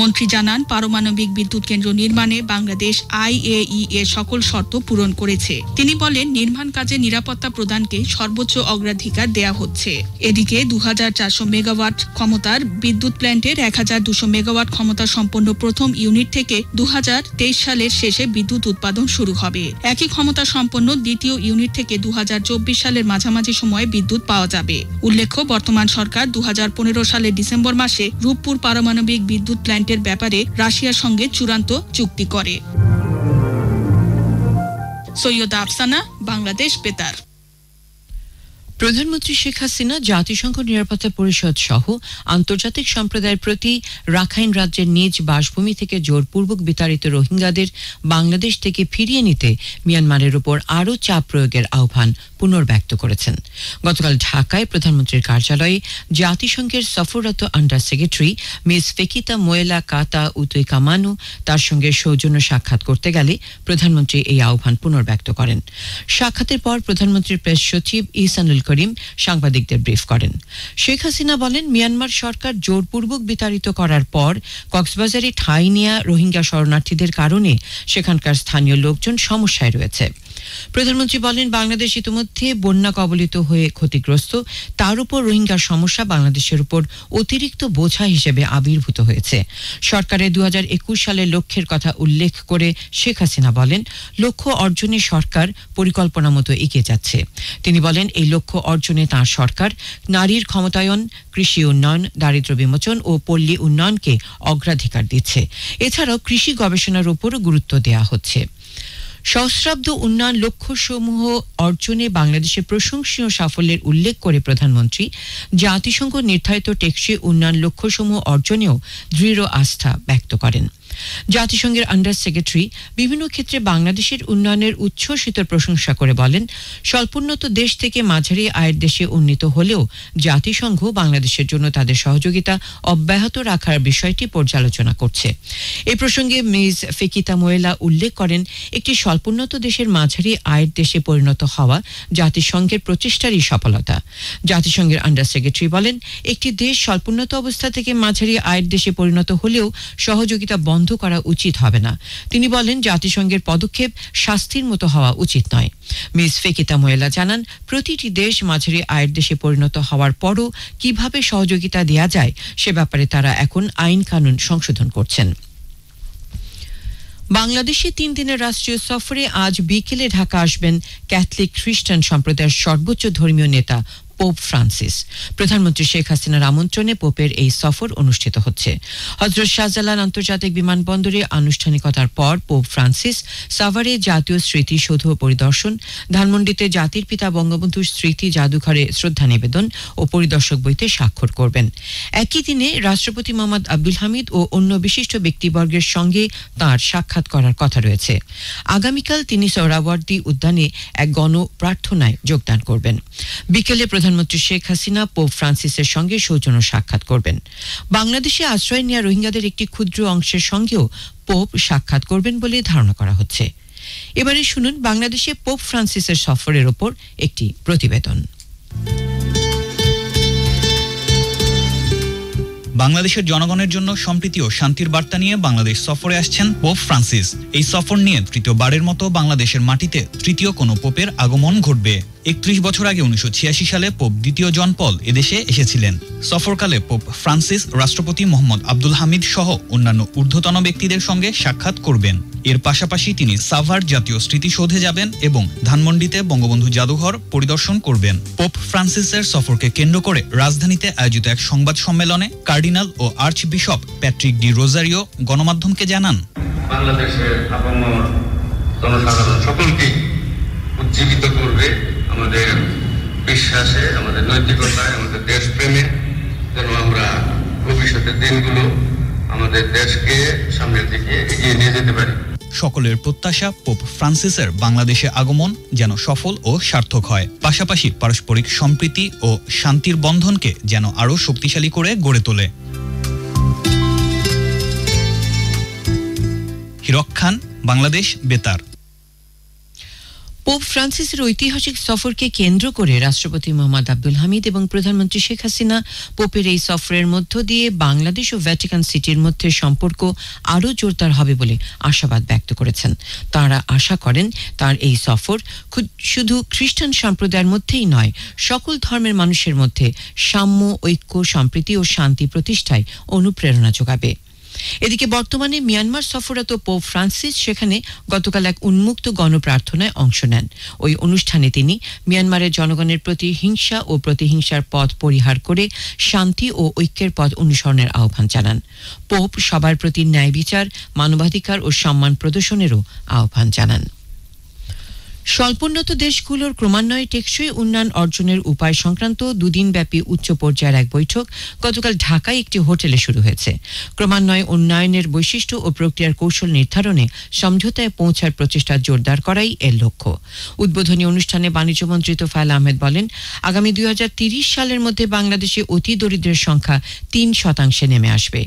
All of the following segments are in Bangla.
মন্ত্রী জানান পারমাণবিক বিদ্যুৎ কেন্দ্র নির্মাণে বাংলাদেশ আইএই এর সকল শর্ত পূরণ করেছে তিনি বলেন নির্মাণ কাজে নিরাপত্তা প্রদানকে সর্বোচ্চ অগ্রাধিকার দেয়া হচ্ছে এদিকে দু মেগাওয়াট ক্ষমতার বিদ্যুৎ প্ল্যান্টের এক মেগাওয়াট ক্ষমতা সম্পন্ন প্রথম ইউনিট থেকে দু সালের শেষে বিদ্যুৎ উৎপাদন শুরু হবে একই ক্ষমতা সম্পন্ন দ্বিতীয় ইউনিট থেকে দু সালের মাঝামাঝি সময়ে বিদ্যুৎ পাওয়া যাবে উল্লেখ্য বর্তমান সরকার দু সালের ডিসেম্বর মাসে রূপপুর পারমাণবিক বিদ্যুৎ প্ল্যান্ট পয়েন্টের ব্যাপারে রাশিয়ার সঙ্গে চূড়ান্ত চুক্তি করে সৈয়দ আফসানা বাংলাদেশ বেতার প্রধানমন্ত্রী শেখ হাসিনা জাতিসংঘ নিরাপত্তা পরিষদ সহ আন্তর্জাতিক সম্প্রদায়ের প্রতি রাখাইন রাজ্যের নিজ বাসভূমি থেকে জোরপূর্বক বিতাড়িত রোহিঙ্গাদের বাংলাদেশ থেকে ফিরিয়ে নিতে মিয়ানমারের উপর আরও চাপ প্রয়োগের আহ্বান পুনর্ব্যক্ত করেছেন গতকাল ঢাকায় প্রধানমন্ত্রীর কার্যালয়ে জাতিসংঘের সফররত আন্ডার সেক্রেটারি মিস ফেকিতা ময়লা কাতা উতুই কামানু তার সঙ্গে সৌজন্য সাক্ষাৎ করতে গেলে প্রধানমন্ত্রী এই আহ্বান পুনর্ব্যক্ত করেন সাক্ষাতের পর প্রধানমন্ত্রীর প্রেস সচিব ইসানুল করিম সাংবাদিকদের ব্রিফ করেন শেখ হাসিনা বলেন মিয়ানমার সরকার জোরপূর্বক বিতাড়িত করার পর কক্সবাজারে ঠাঁই নেওয়া রোহিঙ্গা শরণার্থীদের কারণে সেখানকার স্থানীয় লোকজন সমস্যায় রয়েছে প্রধানমন্ত্রী বলেন বাংলাদেশ ইতিমধ্যে বন্যা কবলিত হয়ে ক্ষতিগ্রস্ত তার উপর রোহিঙ্গার সমস্যা বাংলাদেশের উপর অতিরিক্ত বোঝা হিসেবে আবির্ভূত হয়েছে সরকারের দু সালের লক্ষ্যের কথা উল্লেখ করে শেখ হাসিনা বলেন লক্ষ্য অর্জনে সরকার পরিকল্পনা মতো এগিয়ে যাচ্ছে তিনি বলেন এই লক্ষ্য অর্জনে তাঁর সরকার নারীর ক্ষমতায়ন কৃষি উন্নয়ন দারিদ্র বিমোচন ও পল্লী উন্নয়নকে অগ্রাধিকার দিচ্ছে এছাড়াও কৃষি গবেষণার উপরও গুরুত্ব দেওয়া হচ্ছে সহস্রাব্দ উন্নয়ন লক্ষ্যসমূহ অর্জনে বাংলাদেশের প্রশংসনীয় সাফল্যের উল্লেখ করে প্রধানমন্ত্রী জাতিসংঘ নির্ধারিত টেকসই উন্নয়ন লক্ষ্যসমূহ অর্জনেও দৃঢ় আস্থা ব্যক্ত করেন জাতিসংঘের আন্ডার সেক্রেটারি বিভিন্ন ক্ষেত্রে বাংলাদেশের উন্নয়নের উচ্ছ্বসিত প্রশংসা করে বলেন স্বল্পোন্নত দেশ থেকে মাঝারি আয়ের দেশে উন্নীত হলেও জাতিসংঘ বাংলাদেশের জন্য তাদের সহযোগিতা অব্যাহত রাখার বিষয়টি পর্যালোচনা করছে এ প্রসঙ্গে মিস ফেকিতা মোয়েলা উল্লেখ করেন একটি স্বল্পোন্নত দেশের মাঝারি আয়ের দেশে পরিণত হওয়া জাতিসংঘের প্রচেষ্টারই সফলতা জাতিসংঘের আন্ডার সেক্রেটারি বলেন একটি দেশ স্বল্পোন্নত অবস্থা থেকে মাঝারি আয়ের দেশে পরিণত হলেও সহযোগিতা বন্ধ করা উচিত হবে না তিনি বলেন জাতিসংঘের পদক্ষেপ শাস্তির মতো হওয়া উচিত নয় মিস ফেকিতা ময়লা জানান প্রতিটি দেশ মাঝারি আয়ের দেশে পরিণত হওয়ার পরও কিভাবে সহযোগিতা দেয়া যায় সে ব্যাপারে তারা এখন আইন কানুন সংশোধন করছেন বাংলাদেশে তিন দিনের রাষ্ট্রীয় সফরে আজ বিকেলে ঢাকা আসবেন ক্যাথলিক খ্রিস্টান সম্প্রদায়ের সর্বোচ্চ ধর্মীয় নেতা পোপ ফ্রান্সিস প্রধানমন্ত্রী শেখ হাসিনার আমন্ত্রণে পোপের এই সফর অনুষ্ঠিত হচ্ছে হজরত শাহজালাল আন্তর্জাতিক বিমানবন্দরে আনুষ্ঠানিকতার পর পোপ ফ্রান্সিস সাভারে জাতীয় স্মৃতিসৌধ পরিদর্শন ধানমন্ডিতে জাতির পিতা বঙ্গবন্ধুর স্মৃতি জাদুঘরে শ্রদ্ধা নিবেদন ও পরিদর্শক বইতে স্বাক্ষর করবেন একই দিনে রাষ্ট্রপতি মোহাম্মদ আব্দুল হামিদ ও অন্য বিশিষ্ট ব্যক্তিবর্গের সঙ্গে তার সাক্ষাৎ করার কথা রয়েছে আগামীকাল তিনি সোহরাওয়ার্দী উদ্যানে এক গণ প্রার্থনায় যোগদান করবেন বিকেলে প্রধানমন্ত্রী শেখ হাসিনা পোপ ফ্রান্সিসের সঙ্গে সৌজন্য সাক্ষাৎ করবেন বাংলাদেশে আশ্রয় নেওয়া রোহিঙ্গাদের একটি ক্ষুদ্র অংশের সঙ্গেও পোপ সাক্ষাৎ করবেন বলে ধারণা করা হচ্ছে এবারে শুনুন বাংলাদেশে পোপ ফ্রান্সিসের সফরের ওপর একটি প্রতিবেদন বাংলাদেশের জনগণের জন্য সম্প্রীতি ও শান্তির বার্তা নিয়ে বাংলাদেশ সফরে আসছেন পোপ ফ্রান্সিস এই সফর নিয়ে তৃতীয়বারের মতো বাংলাদেশের মাটিতে তৃতীয় কোনো পোপের আগমন ঘটবে একত্রিশ বছর আগে উনিশশো সালে পোপ দ্বিতীয় জন পল এদেশে এসেছিলেন সফরকালে পোপ ফ্রান্সিস রাষ্ট্রপতি মোহাম্মদ আব্দুল হামিদ সহ অন্যান্য ঊর্ধ্বতন ব্যক্তিদের সঙ্গে সাক্ষাৎ করবেন এর পাশাপাশি তিনি সাভার জাতীয় স্মৃতিসৌধে যাবেন এবং ধানমন্ডিতে বঙ্গবন্ধু জাদুঘর পরিদর্শন করবেন পোপ ফ্রান্সিসের সফরকে কেন্দ্র করে রাজধানীতে আয়োজিত এক সংবাদ সম্মেলনে কার্ড কার্ডিনাল ও archbishop Patrick D'Rozario গণমাধ্যমকে জানান সকলকে উজ্জীবিত করবে আমাদের বিশ্বাসে আমাদের নৈতিকতায় আমাদের দেশপ্রেমে যেন আমরা ভবিষ্যতের দিনগুলো আমাদের দেশকে সামনের দিকে এগিয়ে নিয়ে যেতে পারি সকলের প্রত্যাশা পোপ ফ্রান্সিসের বাংলাদেশে আগমন যেন সফল ও সার্থক হয় পাশাপাশি পারস্পরিক সম্প্রীতি ও শান্তির বন্ধনকে যেন আরও শক্তিশালী করে গড়ে তোলে হিরক খান বাংলাদেশ বেতার পোপ ফ্রান্সিসের ঐতিহাসিক সফরকে কেন্দ্র করে রাষ্ট্রপতি মোহাম্মদ আব্দুল হামিদ এবং প্রধানমন্ত্রী শেখ হাসিনা পোপের এই সফরের মধ্য দিয়ে বাংলাদেশ ও ভ্যাটিকান সিটির মধ্যে সম্পর্ক আরও জোরদার হবে বলে আশাবাদ ব্যক্ত করেছেন তারা আশা করেন তার এই সফর শুধু খ্রিস্টান সম্প্রদায়ের মধ্যেই নয় সকল ধর্মের মানুষের মধ্যে সাম্য ঐক্য সম্প্রীতি ও শান্তি প্রতিষ্ঠায় অনুপ্রেরণা যোগাবে এদিকে বর্তমানে মিয়ানমার সফররত পোপ ফ্রান্সিস সেখানে গতকাল এক উন্মুক্ত গণপ্রার্থনায় অংশ নেন ওই অনুষ্ঠানে তিনি মিয়ানমারের জনগণের প্রতি হিংসা ও প্রতিহিংসার পথ পরিহার করে শান্তি ও ঐক্যের পথ অনুসরণের আহ্বান জানান পোপ সবার প্রতি ন্যায় বিচার মানবাধিকার ও সম্মান প্রদর্শনেরও আহ্বান জানান স্বল্পোন্নত দেশগুলোর ক্রমান্বয়ে টেকসই উন্নয়ন অর্জনের উপায় সংক্রান্ত দুদিনব্যাপী উচ্চ পর্যায়ের এক বৈঠক গতকাল ঢাকায় একটি হোটেলে শুরু হয়েছে ক্রমান্বয়ে উন্নয়নের বৈশিষ্ট্য ও প্রক্রিয়ার কৌশল নির্ধারণে সমঝোতায় পৌঁছার প্রচেষ্টা জোরদার করাই এর লক্ষ্য উদ্বোধনী অনুষ্ঠানে বাণিজ্যমন্ত্রী তোফায়ল আহমেদ বলেন আগামী দুই সালের মধ্যে বাংলাদেশে অতি দরিদ্রের সংখ্যা তিন শতাংশে নেমে আসবে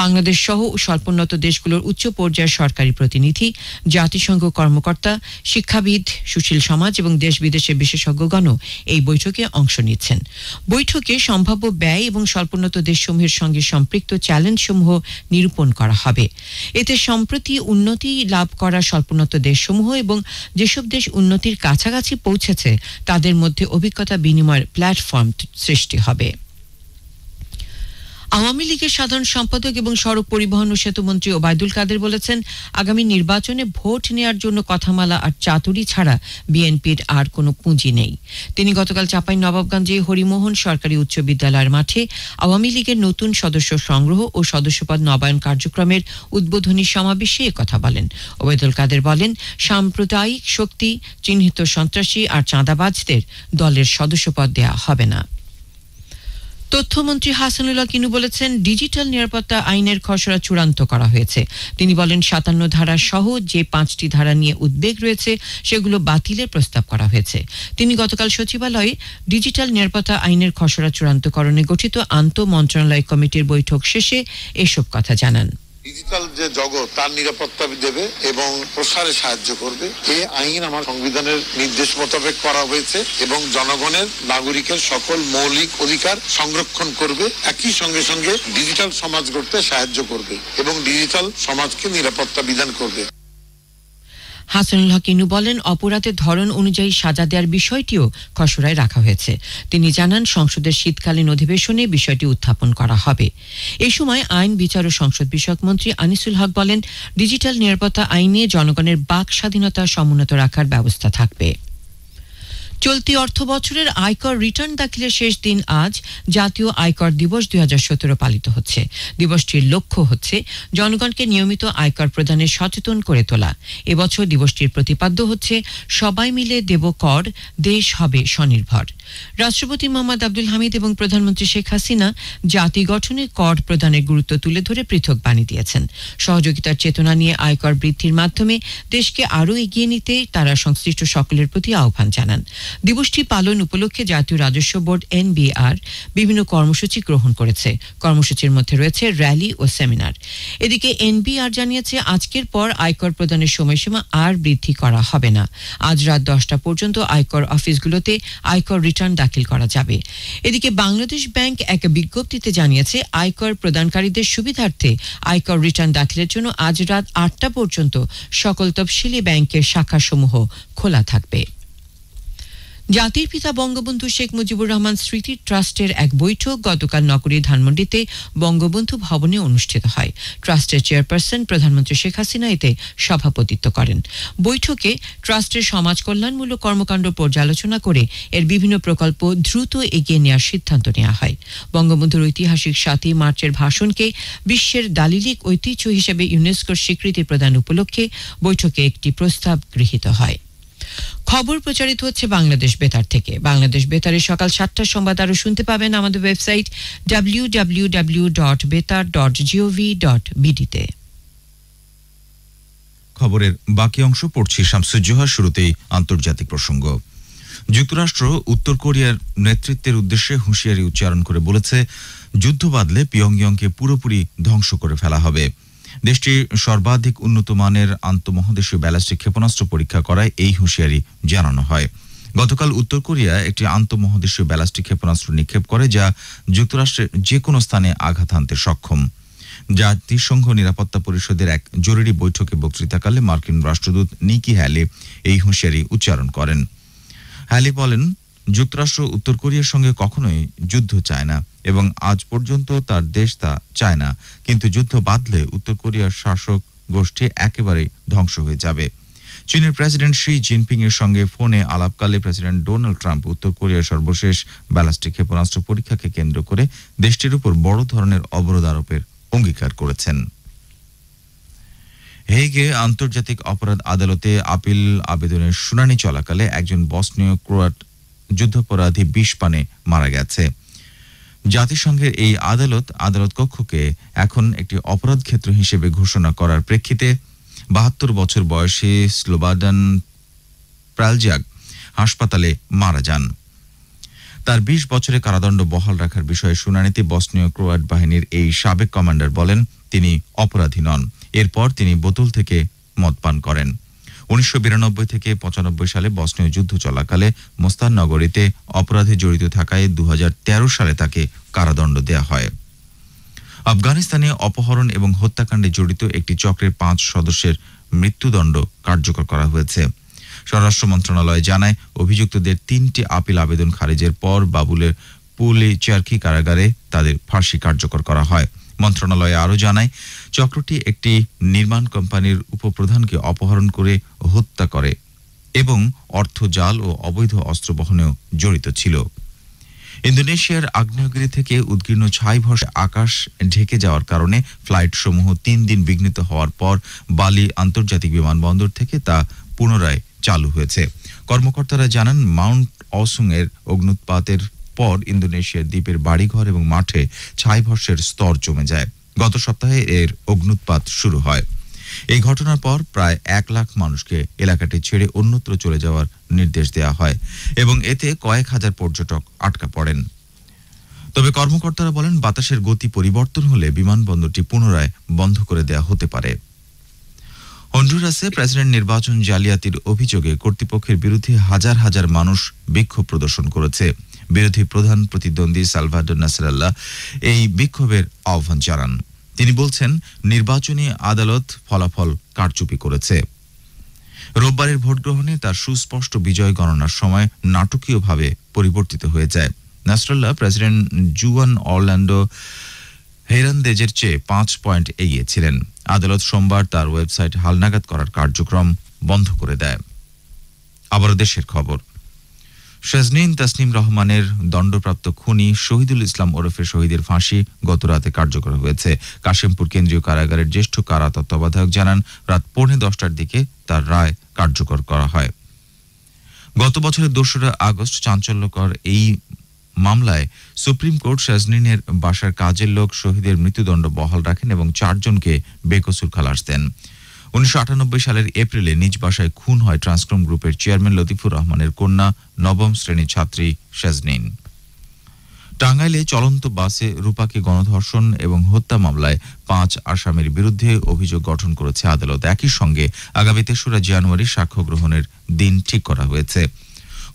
বাংলাদেশ সহ স্বল্পোন্নত দেশগুলোর উচ্চ পর্যায়ের সরকারি প্রতিনিধি জাতিসংঘ কর্মকর্তা শিক্ষাবিদ সুশীল সমাজ এবং দেশ বিদেশের বিশেষজ্ঞগণও এই বৈঠকে অংশ নিচ্ছেন বৈঠকে সম্ভাব্য ব্যয় এবং স্বল্পোন্নত দেশসমূহের সঙ্গে সম্পৃক্ত চ্যালেঞ্জসমূহ নিরূপণ করা হবে এতে সম্প্রতি উন্নতি লাভ করা স্বল্পোন্নত দেশসমূহ এবং যেসব দেশ উন্নতির কাছাকাছি পৌঁছেছে তাদের মধ্যে অভিজ্ঞতা বিনিময়ের প্ল্যাটফর্ম সৃষ্টি হবে আওয়ামী লীগের সাধারণ সম্পাদক এবং সড়ক পরিবহন ও সেতুমন্ত্রী ওবায়দুল কাদের বলেছেন আগামী নির্বাচনে ভোট নেওয়ার জন্য কথামালা আর চাতুরি ছাড়া বিএনপির আর কোনো পুঁজি নেই তিনি গতকাল চাপাই নবাবগঞ্জে হরিমোহন সরকারি উচ্চ বিদ্যালয়ের মাঠে আওয়ামী লীগের নতুন সদস্য সংগ্রহ ও সদস্যপদ নবায়ন কার্যক্রমের উদ্বোধনী সমাবেশে কথা বলেন ওবায়দুল কাদের বলেন সাম্প্রদায়িক শক্তি চিহ্নিত সন্ত্রাসী আর চাঁদাবাজদের দলের সদস্যপদ দেয়া হবে না তথ্যমন্ত্রী হাসানুল্লাহ কিনু বলেছেন ডিজিটাল নিরাপত্তা আইনের খসড়া চূড়ান্ত করা হয়েছে তিনি বলেন সাতান্ন ধারা সহ যে পাঁচটি ধারা নিয়ে উদ্বেগ রয়েছে সেগুলো বাতিলের প্রস্তাব করা হয়েছে তিনি গতকাল সচিবালয়ে ডিজিটাল নিরাপত্তা আইনের খসড়া চূড়ান্তকরণে গঠিত আন্ত মন্ত্রণালয় কমিটির বৈঠক শেষে এসব কথা জানান ডিজিটাল যে জগৎ তার নিরাপত্তা দেবে এবং প্রসারে সাহায্য করবে এই আইন আমার সংবিধানের নির্দেশ মোতাবেক করা হয়েছে এবং জনগণের নাগরিকের সকল মৌলিক অধিকার সংরক্ষণ করবে একই সঙ্গে সঙ্গে ডিজিটাল সমাজ গড়তে সাহায্য করবে এবং ডিজিটাল সমাজকে নিরাপত্তা বিধান করবে হাসানুল হক ইনু বলেন অপরাধের ধরন অনুযায়ী সাজা দেওয়ার বিষয়টিও খসড়ায় রাখা হয়েছে তিনি জানান সংসদের শীতকালীন অধিবেশনে বিষয়টি উত্থাপন করা হবে এ সময় আইন বিচার ও সংসদ বিষয়ক মন্ত্রী আনিসুল হক বলেন ডিজিটাল নিরাপত্তা আইনে জনগণের বাক স্বাধীনতা সমুন্নত রাখার ব্যবস্থা থাকবে চলতি অর্থ বছরের আয়কর রিটার্ন দাখিলের শেষ দিন আজ জাতীয় আয়কর দিবস দুই পালিত হচ্ছে দিবসটির লক্ষ্য হচ্ছে জনগণকে নিয়মিত আয়কর প্রদানে সচেতন করে তোলা এবছর দিবসটির প্রতিপাদ্য হচ্ছে সবাই মিলে দেব কর দেশ হবে স্বনির্ভর রাষ্ট্রপতি মোহাম্মদ আব্দুল হামিদ এবং প্রধানমন্ত্রী শেখ হাসিনা জাতি গঠনে কর প্রদানের গুরুত্ব তুলে ধরে পৃথক বাণী দিয়েছেন সহযোগিতার চেতনা নিয়ে আয়কর বৃদ্ধির মাধ্যমে দেশকে আরও এগিয়ে নিতে তারা সংশ্লিষ্ট সকলের প্রতি আহ্বান জানান দিবসটি পালন উপলক্ষে জাতীয় রাজস্ব বোর্ড এনবিআর বিভিন্ন কর্মসূচি গ্রহণ করেছে কর্মসূচির মধ্যে রয়েছে র্যালি ও সেমিনার এদিকে এনবিআর জানিয়েছে আজকের পর আয়কর প্রদানের সময়সীমা আর বৃদ্ধি করা হবে না আজ রাত দশটা পর্যন্ত আয়কর অফিসগুলোতে আয়কর রিটার্ন দাখিল করা যাবে এদিকে বাংলাদেশ ব্যাংক এক বিজ্ঞপ্তিতে জানিয়েছে আয়কর প্রদানকারীদের সুবিধার্থে আয়কর রিটার্ন দাখিলের জন্য আজ রাত আটটা পর্যন্ত সকল তফসিলি ব্যাংকের শাখাসমূহ খোলা থাকবে জাতির পিতা বঙ্গবন্ধু শেখ মুজিবুর রহমান স্মৃতি ট্রাস্টের এক বৈঠক গতকাল নগরী ধানমন্ডিতে বঙ্গবন্ধু ভবনে অনুষ্ঠিত হয় ট্রাস্টের চেয়ারপারসন প্রধানমন্ত্রী শেখ হাসিনা এতে সভাপতিত্ব করেন বৈঠকে ট্রাস্টের সমাজ কল্যাণমূলক কর্মকাণ্ড পর্যালোচনা করে এর বিভিন্ন প্রকল্প দ্রুত এগিয়ে নেওয়ার সিদ্ধান্ত নেওয়া হয় বঙ্গবন্ধুর ঐতিহাসিক সাতই মার্চের ভাষণকে বিশ্বের দালিলিক ঐতিহ্য হিসেবে ইউনেস্কোর স্বীকৃতি প্রদান উপলক্ষে বৈঠকে একটি প্রস্তাব গৃহীত হয় খবর প্রচারিত হচ্ছে বাংলাদেশ বেতার থেকে বাংলাদেশ বেতারে সকাল সাতটার সংবাদ আরও শুনতে পাবেন আমাদের website W W W dot Betar dot GOV dot বিডিতে খবরের বাকি অংশ পড়ছি শামসুজ্জোহার শুরুতেই আন্তর্জাতিক প্রসঙ্গ যুক্তরাষ্ট্র উত্তর কোরিয়ার নেতৃত্বের উদ্দেশ্যে হুঁশিয়ারি উচ্চারণ করে বলেছে যুদ্ধ বাদলে পিয়ংয়ংকে পুরোপুরি ধ্বংস করে ফেলা হবে দেশটির সর্বাধিক উন্নত মানের আন্তঃমহাদেশীয় ব্যালিস্টিক ক্ষেপণাস্ত্র পরীক্ষা করায় এই হুঁশিয়ারি জানানো হয় গতকাল উত্তর কোরিয়া একটি আন্তঃমহাদেশীয় ব্যালিস্টিক ক্ষেপণাস্ত্র নিক্ষেপ করে যা যুক্তরাষ্ট্রের যে কোনো স্থানে আঘাত আনতে সক্ষম জাতিসংঘ নিরাপত্তা পরিষদের এক জরুরি বৈঠকে বক্তৃতাকালে মার্কিন রাষ্ট্রদূত নিকি হ্যালে এই হুঁশিয়ারি উচ্চারণ করেন হ্যালে বলেন যুক্তরাষ্ট্র উত্তর কোরিয়ার সঙ্গে কখনোই যুদ্ধ চায় না এবং আজ পর্যন্ত তার দেশ তা চায় না কিন্তু যুদ্ধ বাঁধলে উত্তর কোরিয়ার শাসক গোষ্ঠী একেবারে ধ্বংস হয়ে যাবে চীনের প্রেসিডেন্ট শি জিনপিং এর সঙ্গে ফোনে আলাপকালে প্রেসিডেন্ট ডোনাল্ড ট্রাম্প উত্তর কোরিয়ার সর্বশেষ ব্যালাস্টিক ক্ষেপণাস্ত্র পরীক্ষাকে কেন্দ্র করে দেশটির উপর বড় ধরনের অবরোধ আরোপের অঙ্গীকার করেছেন হেগে আন্তর্জাতিক অপরাধ আদালতে আপিল আবেদনের শুনানি চলাকালে একজন বসনীয় ক্রোয়াট যুদ্ধাপরাধী বিষ পানে মারা গেছে জাতিসংঘের এই আদালত আদালত কক্ষকে এখন একটি অপরাধ ক্ষেত্র হিসেবে ঘোষণা করার প্রেক্ষিতে বাহাত্তর বছর বয়সী স্লোবাডান প্রালজাক হাসপাতালে মারা যান তার ২০ বছরে কারাদণ্ড বহাল রাখার বিষয়ে শুনানিতে বসনীয় ক্রোয়াট বাহিনীর এই সাবেক কমান্ডার বলেন তিনি অপরাধী নন এরপর তিনি বোতল থেকে মদ পান করেন উনিশশো থেকে পঁচানব্বই সালে বসনীয় যুদ্ধ চলাকালে মোস্তান নগরীতে অপরাধে জড়িত থাকায় দু সালে তাকে কারাদণ্ড দেয়া হয় আফগানিস্তানে অপহরণ এবং হত্যাকাণ্ডে জড়িত একটি চক্রের পাঁচ সদস্যের মৃত্যুদণ্ড কার্যকর করা হয়েছে স্বরাষ্ট্র মন্ত্রণালয় জানায় অভিযুক্তদের তিনটি আপিল আবেদন খারিজের পর বাবুলের পুলে চারকি কারাগারে তাদের ফাঁসি কার্যকর করা হয় মন্ত্রণালয় আরও জানায় চক্রটি একটি নির্মাণ কোম্পানির উপপ্রধানকে অপহরণ করে হত্যা করে এবং অর্থ জাল ও অবৈধ অস্ত্র বহনেও জড়িত ছিল ইন্দোনেশিয়ার আগ্নেয়গিরি থেকে উদ্গীর্ণ ছাই ভস আকাশ ঢেকে যাওয়ার কারণে ফ্লাইট সমূহ তিন দিন বিঘ্নিত হওয়ার পর বালি আন্তর্জাতিক বিমানবন্দর থেকে তা পুনরায় চালু হয়েছে কর্মকর্তারা জানান মাউন্ট এর অগ্নুৎপাতের পর ইন্দোনেশিয়ার দ্বীপের বাড়িঘর এবং মাঠে ভর্ষের স্তর জমে যায় গত সপ্তাহে এর অগ্নুৎপাত শুরু হয় এই ঘটনার পর প্রায় এক লাখ মানুষকে এলাকাটি ছেড়ে অন্যত্র চলে যাওয়ার নির্দেশ দেওয়া হয় এবং এতে কয়েক হাজার পর্যটক আটকা পড়েন তবে কর্মকর্তারা বলেন বাতাসের গতি পরিবর্তন হলে বিমানবন্দরটি পুনরায় বন্ধ করে দেয়া হতে পারে হন্ডুরাসে প্রেসিডেন্ট নির্বাচন জালিয়াতির অভিযোগে কর্তৃপক্ষের বিরুদ্ধে হাজার হাজার মানুষ বিক্ষোভ প্রদর্শন করেছে বিরোধী প্রধান প্রতিদ্বন্দ্বী সালভাডোর নাসরাল্লাহ এই বিক্ষোভের আহ্বান জানান তিনি বলছেন নির্বাচনী আদালত ফলাফল কারচুপি করেছে রোববারের ভোটগ্রহণে তার সুস্পষ্ট বিজয় গণনার সময় নাটকীয়ভাবে পরিবর্তিত হয়ে যায় নাসরাল্লাহ প্রেসিডেন্ট জুয়ান অরল্যান্ডো হেরানদেজের চেয়ে পাঁচ পয়েন্ট এগিয়েছিলেন আদালত সোমবার তার ওয়েবসাইট হালনাগাদ করার কার্যক্রম বন্ধ করে দেয় আবারও দেশের খবর শাজনীন তাসনিম রহমানের দণ্ডপ্রাপ্ত খুনি শহীদুল ইসলাম ওরফে শহীদের ফাঁসি গতরাতে কার্যকর হয়েছে কাশিমপুর কেন্দ্রীয় কারাগারের জ্যেষ্ঠ কারা তত্ত্বাবধায়ক জানান রাত পৌনে দশটার দিকে তার রায় কার্যকর করা হয় গত বছরের দোসরা আগস্ট চাঞ্চল্যকর এই মামলায় সুপ্রিম কোর্ট শাজনিনের বাসার কাজের লোক শহীদের মৃত্যুদণ্ড বহাল রাখেন এবং চারজনকে বেকসুর খালাস দেন উনিশশো সালের এপ্রিলে নিজ বাসায় খুন হয় ট্রান্সকম গ্রুপের চেয়ারম্যান লতিফুর রহমানের কন্যা নবম শ্রেণীর ছাত্রী শেজনিন টাঙ্গাইলে চলন্ত বাসে রূপাকে গণধর্ষণ এবং হত্যা মামলায় পাঁচ আসামির বিরুদ্ধে অভিযোগ গঠন করেছে আদালত একই সঙ্গে আগামী তেসরা জানুয়ারি সাক্ষ্য গ্রহণের দিন ঠিক করা হয়েছে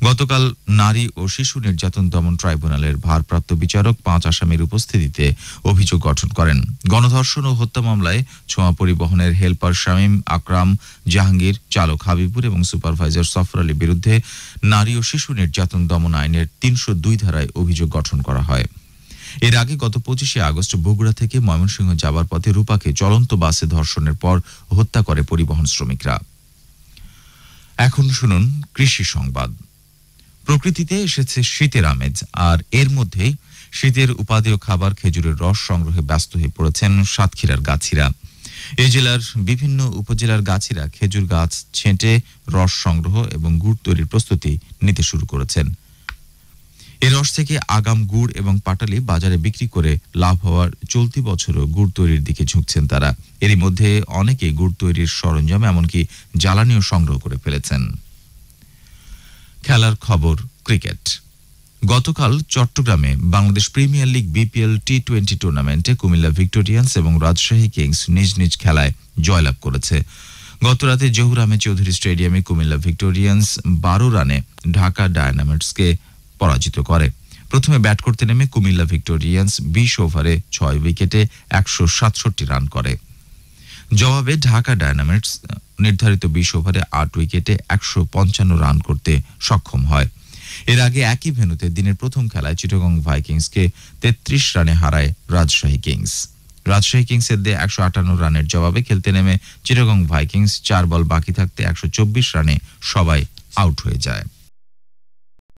গতকাল নারী ও শিশু নির্যাতন দমন ট্রাইব্যুনালের ভারপ্রাপ্ত বিচারক পাঁচ আসামির উপস্থিতিতে অভিযোগ গঠন করেন গণধর্ষণ ও হত্যা মামলায় ছোঁয়া পরিবহনের হেলপার শামীম আকরাম জাহাঙ্গীর চালক হাবিবুর এবং সুপারভাইজার সফর আলীর বিরুদ্ধে নারী ও শিশু নির্যাতন দমন আইনের তিনশো দুই ধারায় অভিযোগ গঠন করা হয় এর আগে গত পঁচিশে আগস্ট বগুড়া থেকে ময়মনসিংহ যাবার পথে রূপাকে চলন্ত বাসে ধর্ষণের পর হত্যা করে পরিবহন শ্রমিকরা এখন শুনুন কৃষি সংবাদ প্রকৃতিতে এসেছে শীতের আমেজ আর এর মধ্যেই শীতের উপাদেয় খাবার খেজুরের রস সংগ্রহে ব্যস্ত হয়ে পড়েছেন সাতক্ষীরার গাছিরা এই জেলার বিভিন্ন উপজেলার গাছিরা খেজুর গাছ ছেঁটে রস সংগ্রহ এবং গুড় তৈরির প্রস্তুতি নিতে শুরু করেছেন এ রস থেকে আগাম গুড় এবং পাটালি বাজারে বিক্রি করে লাভ হওয়ার চলতি বছরও গুড় তৈরির দিকে ঝুঁকছেন তারা এরই মধ্যে অনেকে গুড় তৈরির সরঞ্জাম এমনকি জ্বালানিও সংগ্রহ করে ফেলেছেন খেলার খবর ক্রিকেট গতকাল চট্টগ্রামে Bangladesh premier league BPL T twenty টুর্নামেন্টে কুমিল্লা ভিক্টোরিয়ান্স এবং রাজশাহী কিংস নিজ নিজ খেলায় জয়লাভ করেছে গতরাতে জহুরামে চৌধুরী স্টেডিয়ামে কুমিল্লা ভিক্টোরিয়ান্স বারো রানে ঢাকা ডায়নামিটসকে পরাজিত করে প্রথমে ব্যাট করতে নেমে কুমিল্লা ভিক্টোরিয়ান্স বিশ ওভারে ছয় উইকেটে একশো সাতষট্টি রান করে জবাবে ঢাকা ডায়নামিক্স নির্ধারিত বিশ ওভারে আট উইকেটে একশো পঞ্চান্ন রান করতে সক্ষম হয় এর আগে একই ভেন্যুতে দিনের প্রথম খেলায় চিটগং ভাইকিংসকে তেত্রিশ রানে হারায় রাজশাহী কিংস রাজশাহী কিংসের দিয়ে একশো আটান্ন রানের জবাবে খেলতে নেমে চিটগং ভাইকিংস চার বল বাকি থাকতে একশো চব্বিশ রানে সবাই আউট হয়ে যায়